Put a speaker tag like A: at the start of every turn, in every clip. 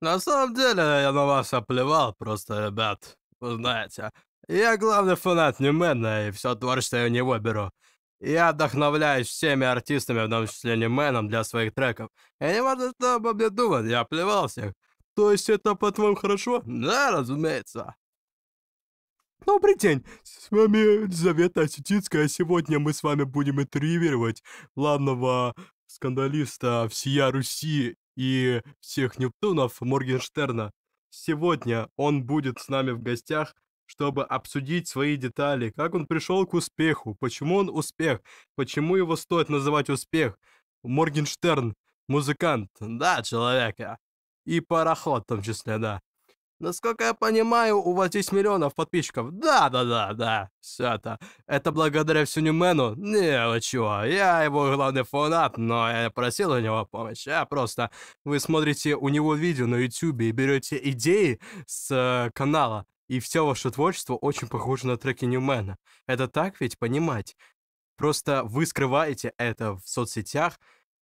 A: На самом деле, я на вас оплевал просто, ребят. Вы знаете, я главный фанат Немена и все творчество я не выберу. Я вдохновляюсь всеми артистами, в том числе Неменом для своих треков. И не важно, что обо мне думать, я плевал всех. То есть это, по-твоему, хорошо? Да, разумеется. Добрый ну, день, с вами Елизавета Осетинская. А сегодня мы с вами будем интервьюировать главного скандалиста всея Руси и всех Нептунов Моргенштерна. Сегодня он будет с нами в гостях, чтобы обсудить свои детали, как он пришел к успеху, почему он успех, почему его стоит называть успех. Моргенштерн, музыкант, да, человека. И пароход в том числе, да. Насколько я понимаю, у вас 10 миллионов подписчиков. Да-да-да-да, все это. Это благодаря Сюнимену? Не, вы чего, я его главный фанат, но я просил у него помощь. Я просто... Вы смотрите у него видео на Ютубе, и берете идеи с э, канала, и все ваше творчество очень похоже на треки Ньюмена. Это так ведь понимать? Просто вы скрываете это в соцсетях,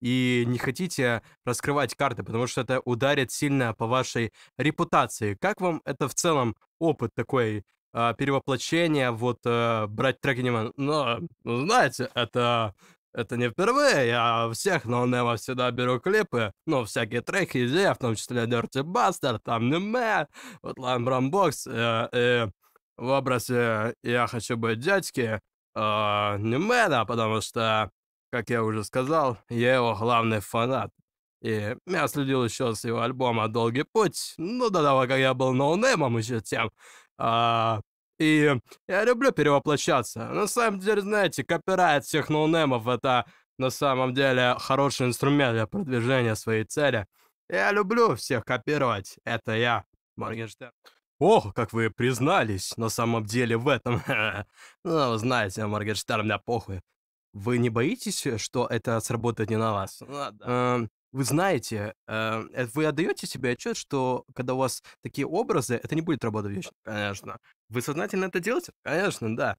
A: и не хотите раскрывать карты, потому что это ударит сильно по вашей репутации. Как вам это в целом опыт такой э, перевоплощения, вот э, брать треки не но ну, знаете, это это не впервые, я всех ноунемов всегда беру клипы, ну, всякие треки, идеи, в том числе Dirty Bastard, там Неме, вот Lime Rambox, э, э, в образе «Я хочу быть дядьки» э, Немена, потому что как я уже сказал, я его главный фанат. И я следил еще с его альбома «Долгий путь», ну, до того, как я был ноунеймом еще тем. А, и я люблю перевоплощаться. На самом деле, знаете, копирайт всех ноунеймов — это на самом деле хороший инструмент для продвижения своей цели. Я люблю всех копировать. Это я, Моргенштерн. Ох, как вы признались на самом деле в этом. ну, знаете, Моргенштерн, меня похуй. Вы не боитесь, э, что это сработает не на вас? Э, вы знаете, эм, э, вы отдаете себе отчет, что когда у вас такие образы, это не будет работать вечно? Конечно. Вы сознательно это делаете? Конечно, да.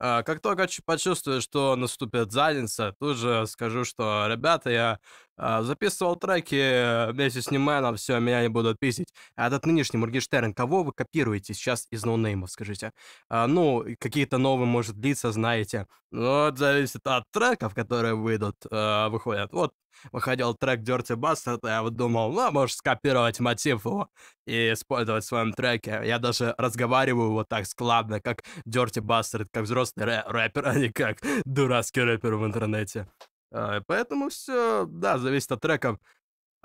A: А, как только почувствую, что наступит задница, тут же скажу, что, ребята, я а, записывал треки э, вместе с Неманом, все, меня не будут пиздить. А этот нынешний Моргенштерн, кого вы копируете сейчас из ноунеймов, скажите? А, ну, какие-то новые, может, лица знаете. Ну, это зависит от треков, которые выйдут, э, выходят. Вот выходил трек Dirty Bastard, я вот думал, ну, может скопировать мотив его и использовать в своем треке. Я даже разговариваю вот так складно, как Dirty Bastard, как взрослый рэ- рэпер, а не как дурацкий рэпер в интернете. Э, поэтому все, да, зависит от трека.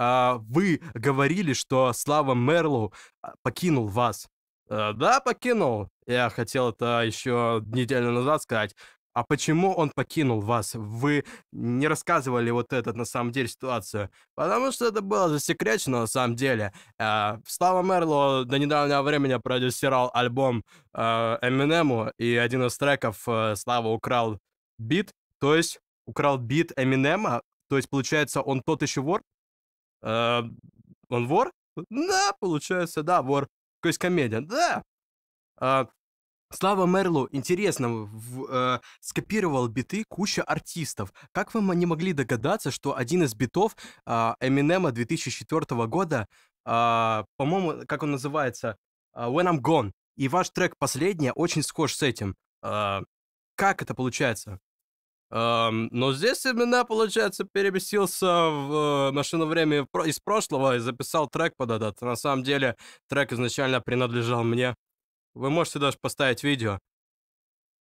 A: Вы говорили, что Слава Мерлоу а, покинул вас. Э, да, покинул. Я хотел это еще неделю назад сказать. А почему он покинул вас? Вы не рассказывали вот этот на самом деле ситуацию. Потому что это было засекречено на самом деле. Э, Слава Мерло до недавнего времени продюсировал альбом Эминему, и один из треков Слава украл бит, то есть украл бит Эминема, то есть, получается, он тот еще вор? Э, он вор? Да, получается, да, вор. То есть комедия, да. Э, Слава Мерлу, интересно, в, э, скопировал биты куча артистов. Как вы не могли догадаться, что один из битов э, Эминема 2004 года, э, по-моему, как он называется, а, When I'm Gone, и ваш трек «Последняя» очень схож с этим. Э, как это получается? но здесь именно, получается, переместился в э, машину времени из прошлого и записал трек под этот. На самом деле, трек изначально принадлежал мне. Вы можете даже поставить видео.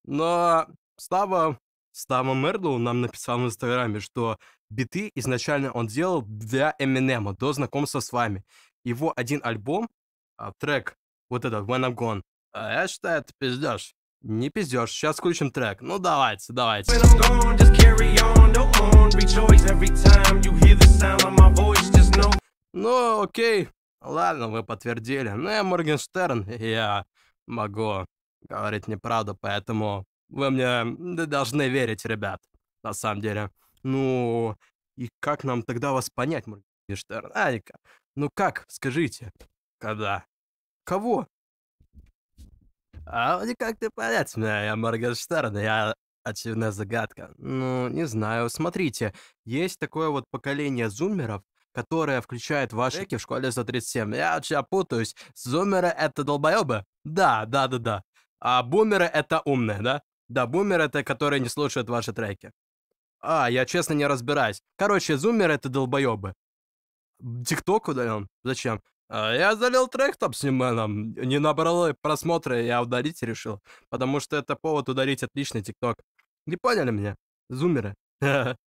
A: Но Става Става Мерлоу нам написал в Инстаграме, что биты изначально он делал для Эминема, до знакомства с вами. Его один альбом, а, трек, вот этот, When I'm Gone, а я считаю, это пиздеж. Не пиздешь, сейчас включим трек. Ну давайте, давайте. Ну окей, ладно, вы подтвердили. Но ну, я Моргенштерн, я могу говорить неправду, поэтому вы мне должны верить, ребят, на самом деле. Ну, и как нам тогда вас понять, Моргенштерн? Аника, ну как, скажите, когда? Кого? А мне как-то понятно, я Моргенштерн, я очередная загадка. Ну, не знаю, смотрите, есть такое вот поколение зумеров, которое включает ваши в школе за 137. Я вообще путаюсь. Зумеры — это долбоебы? Да, да, да, да. А бумеры — это умные, да? Да, бумеры — это которые не слушают ваши треки. А, я честно не разбираюсь. Короче, зумеры — это долбоебы. Тикток удален? Зачем? А, я залил трек Топ Снименом, эм, не набрал просмотра, я ударить решил, потому что это повод ударить отличный ТикТок. Не поняли меня? Зумеры.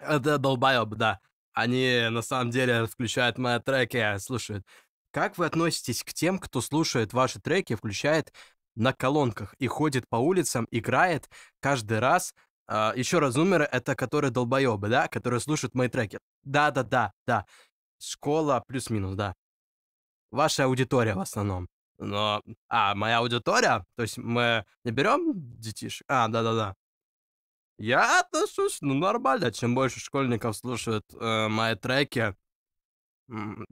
A: Это долбоеб, да. Они на самом деле включают мои треки, слушают. Как вы относитесь к тем, кто слушает ваши треки, включает на колонках и ходит по улицам, играет каждый раз? А, еще раз, зумеры — это которые долбоебы, да, которые слушают мои треки. Да-да-да, да. Школа плюс-минус, да ваша аудитория в основном. Но, а, моя аудитория, то есть мы не берем детишек? А, да-да-да. Я отношусь, ну, нормально. Чем больше школьников слушают э, мои треки,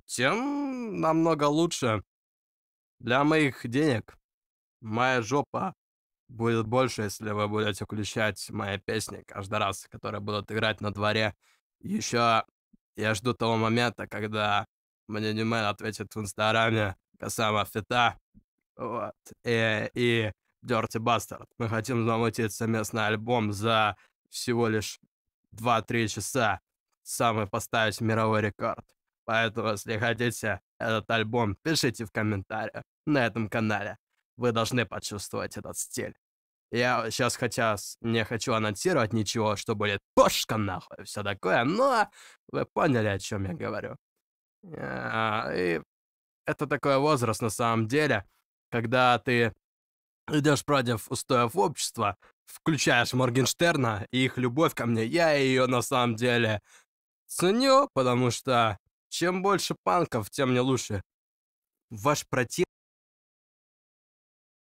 A: тем намного лучше для моих денег. Моя жопа будет больше, если вы будете включать мои песни каждый раз, которые будут играть на дворе. Еще я жду того момента, когда мне не Нимен ответит в Инстаграме Касама Фита. Вот. Э, и, и Dirty Bastard. Мы хотим замутить совместный альбом за всего лишь 2-3 часа. Самый поставить мировой рекорд. Поэтому, если хотите этот альбом, пишите в комментариях на этом канале. Вы должны почувствовать этот стиль. Я сейчас хотя не хочу анонсировать ничего, что будет пошка нахуй, все такое, но вы поняли, о чем я говорю. А, и это такой возраст на самом деле, когда ты идешь против устоев общества, включаешь Моргенштерна и их любовь ко мне. Я ее на самом деле ценю, потому что чем больше панков, тем мне лучше. Ваш против.